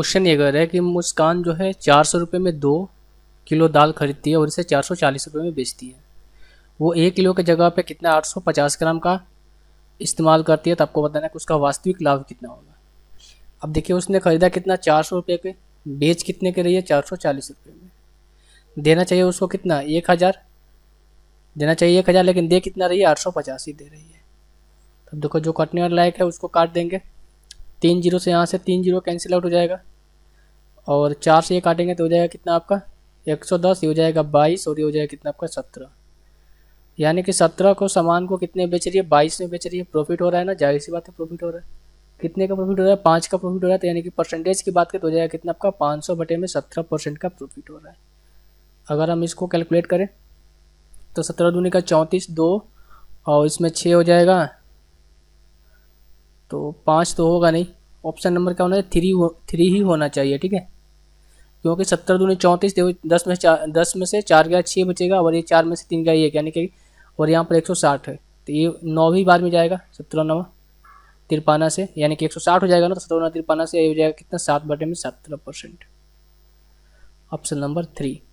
question ये कह रहा है कि मुस्कान जो है चार सौ रुपये में दो किलो दाल खरीदती है और इसे चार सौ चालीस रुपये में बेचती है वो एक किलो के जगह पे कितना आठ सौ पचास ग्राम का इस्तेमाल करती है तो आपको बताना है कि उसका वास्तविक लाभ कितना होगा अब देखिए उसने ख़रीदा कितना चार सौ रुपये के बेच कितने के रही है चार सौ चालीस रुपये में देना चाहिए उसको कितना एक हज़ार देना चाहिए एक हज़ार लेकिन दे कितना रही है आठ सौ पचास ही दे रही है तब देखो जो कटने वाला लायक है उसको काट देंगे तीन जीरो से यहाँ से तीन जीरो कैंसिल आउट हो जाएगा और चार से ये काटेंगे तो हो जाएगा कितना आपका 110 ये हो जाएगा 22 और ये हो जाएगा कितना आपका 17 यानी कि 17 को सामान को कितने बेच रही है 22 में बेच रही है प्रॉफिट हो रहा है ना जाहिर सी बात है प्रॉफिट हो रहा है कितने का प्रॉफिट हो रहा है पाँच का प्रॉफिट हो रहा है तो यानी कि परसेंटेज की बात करें तो हो जाएगा कितना आपका पाँच सौ बटे में सत्रह परसेंट का प्रॉफिट हो रहा है अगर हम इसको कैलकुलेट करें तो सत्रह दूनी का चौंतीस दो और इसमें छः हो जाएगा तो पाँच तो होगा नहीं ऑप्शन नंबर क्या होना चाहिए थ्री हो थ्री ही होना चाहिए ठीक है क्योंकि सत्तर दूनी चौंतीस देखो दस में चार दस में से चार गया छः बचेगा और ये चार में से तीन गया एक यानी कि और यहाँ पर एक सौ साठ है तो ये नौवीं बार में जाएगा सत्रह नवा तिरपाना से यानी कि एक सौ साठ हो जाएगा ना तो सत्रह तिरपाना से ये हो जाएगा कितना सात बटे में सत्रह परसेंट ऑप्शन नंबर थ्री